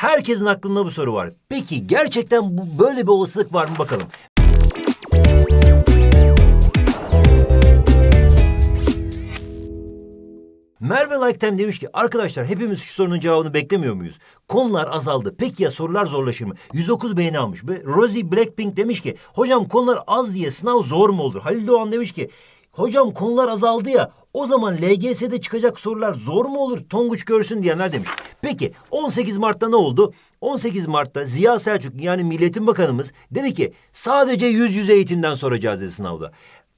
Herkesin aklında bu soru var. Peki gerçekten bu, böyle bir olasılık var mı bakalım. Merve Liketem demiş ki arkadaşlar hepimiz şu sorunun cevabını beklemiyor muyuz? Konular azaldı. Peki ya sorular zorlaşır mı? 109 beğeni almış. Rosie Blackpink demiş ki hocam konular az diye sınav zor mu olur? Halil Doğan demiş ki Hocam konular azaldı ya. O zaman LGS'de çıkacak sorular zor mu olur Tonguç görsün diyenler demiş. Peki 18 Mart'ta ne oldu? 18 Mart'ta Ziya Selçuk yani Milletin Bakanımız dedi ki sadece yüz yüze eğitimden soracağız dedi sınavda.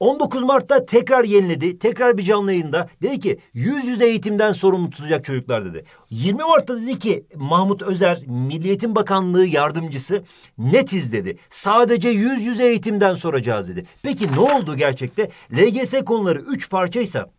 19 Mart'ta tekrar yeniledi. Tekrar bir canlı yayında dedi ki yüz yüze eğitimden sorumlu tutacak çocuklar dedi. 20 Mart'ta dedi ki Mahmut Özer Milliyetin Bakanlığı yardımcısı netiz dedi. Sadece yüz yüze eğitimden soracağız dedi. Peki ne oldu gerçekte? LGS konuları üç parçaysa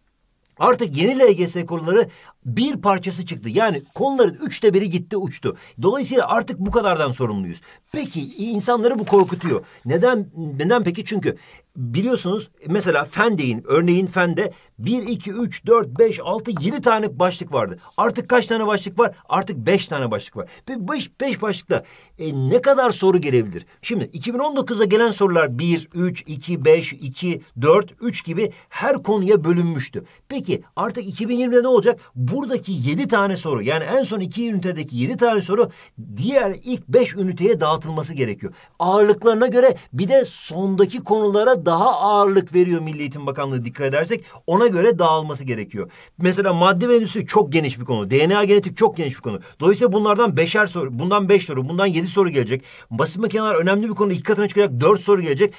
Artık yeni LGS konuları bir parçası çıktı. Yani konuların üçte biri gitti uçtu. Dolayısıyla artık bu kadardan sorumluyuz. Peki insanları bu korkutuyor. Neden neden peki? Çünkü biliyorsunuz mesela fen deyin. Örneğin fende 1, 2, 3, 4, 5, 6, 7 tane başlık vardı. Artık kaç tane başlık var? Artık 5 tane başlık var. Ve 5, 5 başlıkta e, ne kadar soru gelebilir? Şimdi 2019'a gelen sorular 1, 3, 2, 5, 2, 4, 3 gibi her konuya bölünmüştü. Peki artık 2020'de ne olacak? Buradaki 7 tane soru yani en son 2 ünitedeki 7 tane soru diğer ilk 5 üniteye dağıtılması gerekiyor. Ağırlıklarına göre bir de sondaki konulara daha ağırlık veriyor Milli Eğitim Bakanlığı dikkat edersek ona göre dağılması gerekiyor. Mesela madde ve endüstri çok geniş bir konu. DNA genetik çok geniş bir konu. Dolayısıyla bunlardan beşer soru, bundan beş soru, bundan yedi soru gelecek. Basit makineler önemli bir konu. İlk katına çıkacak dört soru gelecek.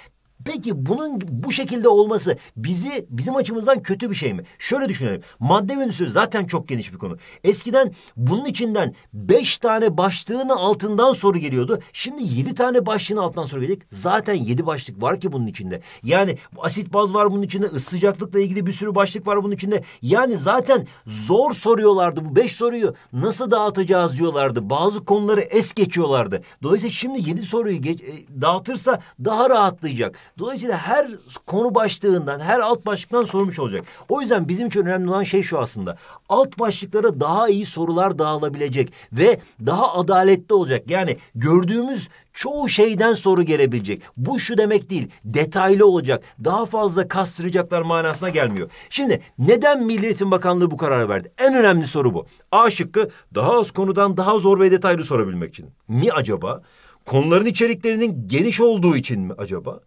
Peki bunun bu şekilde olması bizi bizim açımızdan kötü bir şey mi? Şöyle düşünelim. Madde menüsü zaten çok geniş bir konu. Eskiden bunun içinden beş tane başlığın altından soru geliyordu. Şimdi yedi tane başlığın altından soru gelecek. Zaten yedi başlık var ki bunun içinde. Yani asit baz var bunun içinde. Is sıcaklıkla ilgili bir sürü başlık var bunun içinde. Yani zaten zor soruyorlardı bu beş soruyu. Nasıl dağıtacağız diyorlardı. Bazı konuları es geçiyorlardı. Dolayısıyla şimdi yedi soruyu geç, e, dağıtırsa daha rahatlayacak. Dolayısıyla her konu başlığından, her alt başlıktan sormuş olacak. O yüzden bizim için önemli olan şey şu aslında. Alt başlıklara daha iyi sorular dağılabilecek ve daha adaletli olacak. Yani gördüğümüz çoğu şeyden soru gelebilecek. Bu şu demek değil. Detaylı olacak. Daha fazla kastıracaklar manasına gelmiyor. Şimdi neden Milli Eğitim Bakanlığı bu kararı verdi? En önemli soru bu. A şıkkı daha az konudan daha zor ve detaylı sorabilmek için. Mi acaba? Konuların içeriklerinin geniş olduğu için mi acaba?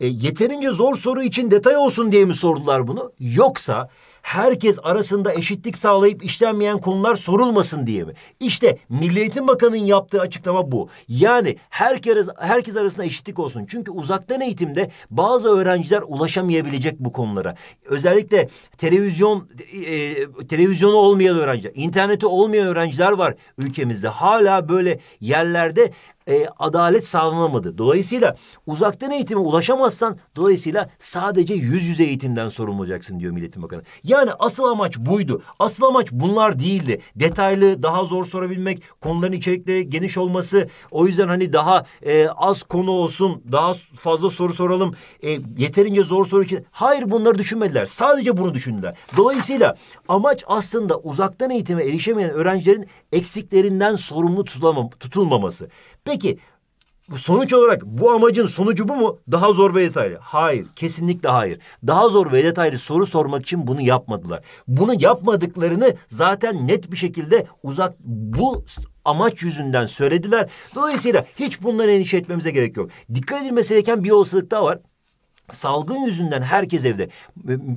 E, yeterince zor soru için detay olsun diye mi sordular bunu? Yoksa herkes arasında eşitlik sağlayıp işlenmeyen konular sorulmasın diye mi? İşte Milli Eğitim Bakanı'nın yaptığı açıklama bu. Yani herkes, herkes arasında eşitlik olsun. Çünkü uzaktan eğitimde bazı öğrenciler ulaşamayabilecek bu konulara. Özellikle televizyon e, televizyonu olmayan öğrenciler, interneti olmayan öğrenciler var ülkemizde. Hala böyle yerlerde e, adalet sağlanamadı. Dolayısıyla uzaktan eğitime ulaşamazsan dolayısıyla sadece yüz yüze eğitimden sorumlu olacaksın diyor Milletin Bakanı. Yani asıl amaç buydu. Asıl amaç bunlar değildi. Detaylı, daha zor sorabilmek, konuların içerikleri geniş olması. O yüzden hani daha e, az konu olsun, daha fazla soru soralım. E, yeterince zor soru için. Hayır bunları düşünmediler. Sadece bunu düşündüler. Dolayısıyla amaç aslında uzaktan eğitime erişemeyen öğrencilerin eksiklerinden sorumlu tutulmaması. Peki sonuç olarak bu amacın sonucu bu mu? Daha zor ve detaylı. Hayır, kesinlikle hayır. Daha zor ve detaylı soru sormak için bunu yapmadılar. Bunu yapmadıklarını zaten net bir şekilde uzak bu amaç yüzünden söylediler. Dolayısıyla hiç bunları endişe etmemize gerek yok. Dikkat edilmesi gereken bir olasılık daha var salgın yüzünden herkes evde.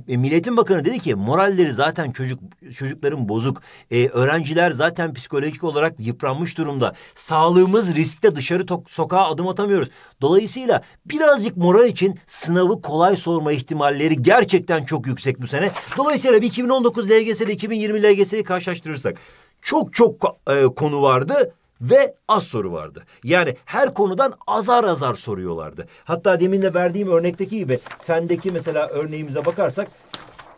Milletin Bakanı dedi ki moralleri zaten çocuk çocukların bozuk. E, öğrenciler zaten psikolojik olarak yıpranmış durumda. Sağlığımız riskte dışarı sokağa adım atamıyoruz. Dolayısıyla birazcık moral için sınavı kolay sorma ihtimalleri gerçekten çok yüksek bu sene. Dolayısıyla bir 2019 LGS ile 2020 LGS'yi karşılaştırırsak çok çok e, konu vardı ve az soru vardı. Yani her konudan azar azar soruyorlardı. Hatta demin de verdiğim örnekteki gibi fendeki mesela örneğimize bakarsak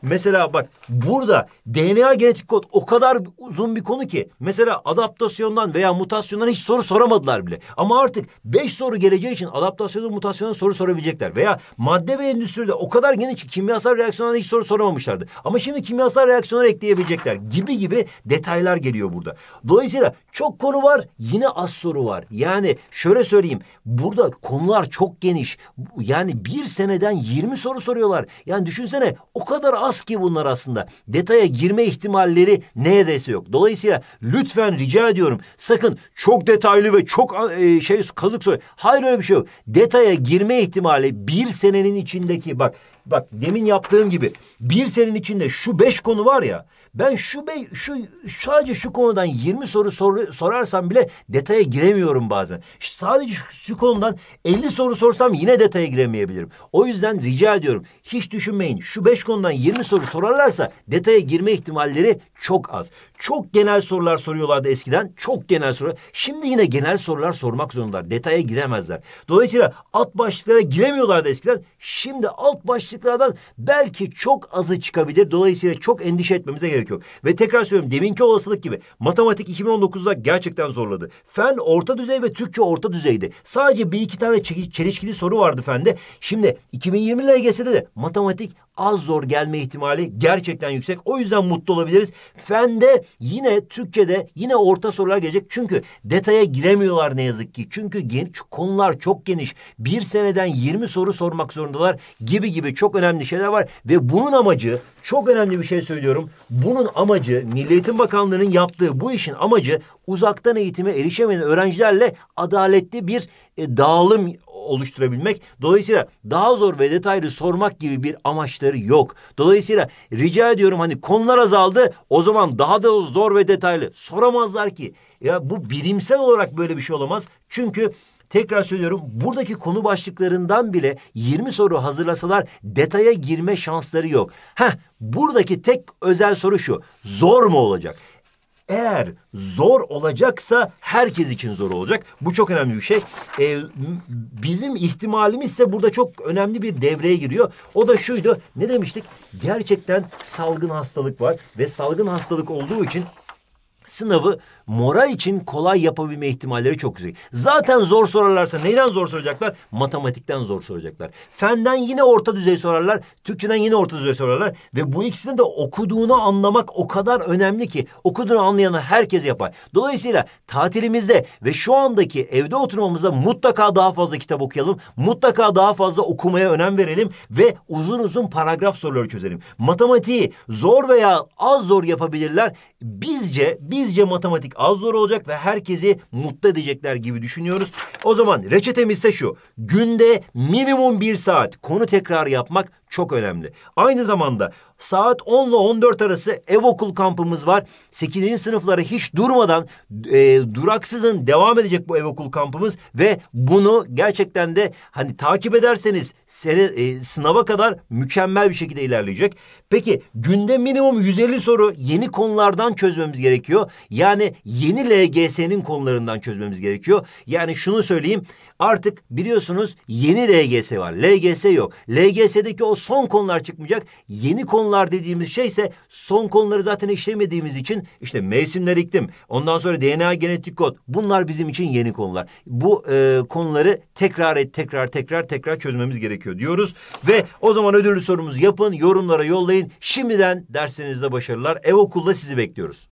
Mesela bak burada DNA genetik kod o kadar uzun bir konu ki. Mesela adaptasyondan veya mutasyondan hiç soru soramadılar bile. Ama artık beş soru geleceği için adaptasyonun mutasyonun soru sorabilecekler. Veya madde ve endüstride o kadar geniş ki kimyasal reaksiyonlara hiç soru soramamışlardı. Ama şimdi kimyasal reaksiyonlara ekleyebilecekler gibi gibi detaylar geliyor burada. Dolayısıyla çok konu var yine az soru var. Yani şöyle söyleyeyim burada konular çok geniş. Yani bir seneden yirmi soru soruyorlar. Yani düşünsene o kadar az olmaz ki bunlar aslında. Detaya girme ihtimalleri neredeyse yok. Dolayısıyla lütfen rica ediyorum sakın çok detaylı ve çok e, şey kazık soy. Hayır öyle bir şey yok. Detaya girme ihtimali bir senenin içindeki bak bak demin yaptığım gibi bir senenin içinde şu beş konu var ya ben şu be, şu sadece şu konudan 20 soru sor, sorarsam bile detaya giremiyorum bazen. Sadece şu, şu konudan 50 soru sorsam yine detaya giremeyebilirim. O yüzden rica ediyorum hiç düşünmeyin şu beş konudan 20 20 soru sorarlarsa detaya girme ihtimalleri çok az. Çok genel sorular soruyorlardı eskiden. Çok genel soru. Şimdi yine genel sorular sormak zorundalar. Detaya giremezler. Dolayısıyla alt başlıklara giremiyorlardı eskiden. Şimdi alt başlıklardan belki çok azı çıkabilir. Dolayısıyla çok endişe etmemize gerek yok. Ve tekrar söylüyorum deminki olasılık gibi matematik 2019'da gerçekten zorladı. Fen orta düzey ve Türkçe orta düzeydi. Sadece bir iki tane çelişkili soru vardı fende. Şimdi 2020 LGS'de de matematik az zor gelme ihtimali gerçekten yüksek. O yüzden mutlu olabiliriz. Fende yine Türkçe'de yine orta sorular gelecek. Çünkü detaya giremiyorlar ne yazık ki. Çünkü geniş, konular çok geniş. Bir seneden 20 soru sormak zorundalar gibi gibi çok önemli şeyler var. Ve bunun amacı çok önemli bir şey söylüyorum. Bunun amacı Milli Eğitim Bakanlığı'nın yaptığı bu işin amacı uzaktan eğitime erişemeyen öğrencilerle adaletli bir e, dağılım oluşturabilmek. Dolayısıyla daha zor ve detaylı sormak gibi bir amaçları yok. Dolayısıyla rica ediyorum hani konular azaldı o zaman daha da zor ve detaylı soramazlar ki. Ya bu bilimsel olarak böyle bir şey olamaz. Çünkü Tekrar söylüyorum buradaki konu başlıklarından bile 20 soru hazırlasalar detaya girme şansları yok. Heh buradaki tek özel soru şu zor mu olacak? Eğer zor olacaksa herkes için zor olacak. Bu çok önemli bir şey. Ee, bizim ihtimalimiz ise burada çok önemli bir devreye giriyor. O da şuydu. Ne demiştik? Gerçekten salgın hastalık var ve salgın hastalık olduğu için sınavı Mora için kolay yapabilme ihtimalleri çok yüksek. Zaten zor sorarlarsa neyden zor soracaklar? Matematikten zor soracaklar. Fenden yine orta düzey sorarlar. Türkçeden yine orta düzey sorarlar. Ve bu ikisini de okuduğunu anlamak o kadar önemli ki. Okuduğunu anlayanı herkes yapar. Dolayısıyla tatilimizde ve şu andaki evde oturmamızda mutlaka daha fazla kitap okuyalım. Mutlaka daha fazla okumaya önem verelim. Ve uzun uzun paragraf soruları çözelim. Matematiği zor veya az zor yapabilirler. Bizce, bizce matematik az zor olacak ve herkesi mutlu edecekler gibi düşünüyoruz. O zaman reçetemiz de şu. Günde minimum bir saat konu tekrar yapmak çok önemli. Aynı zamanda saat 10 ile 14 arası ev okul kampımız var. 8. sınıflara hiç durmadan e, duraksızın devam edecek bu ev okul kampımız ve bunu gerçekten de hani takip ederseniz sene, e, sınava kadar mükemmel bir şekilde ilerleyecek. Peki günde minimum 150 soru yeni konulardan çözmemiz gerekiyor. Yani yeni LGS'nin konularından çözmemiz gerekiyor. Yani şunu söyleyeyim artık biliyorsunuz yeni LGS var. LGS yok. LGS'deki o son konular çıkmayacak. Yeni konular dediğimiz şey ise son konuları zaten işlemediğimiz için işte mevsimler iklim, ondan sonra DNA genetik kod bunlar bizim için yeni konular. Bu e, konuları tekrar et, tekrar tekrar tekrar çözmemiz gerekiyor diyoruz. Ve o zaman ödüllü sorumuzu yapın, yorumlara yollayın. Şimdiden derslerinizde başarılar. Ev okulda sizi bekliyoruz.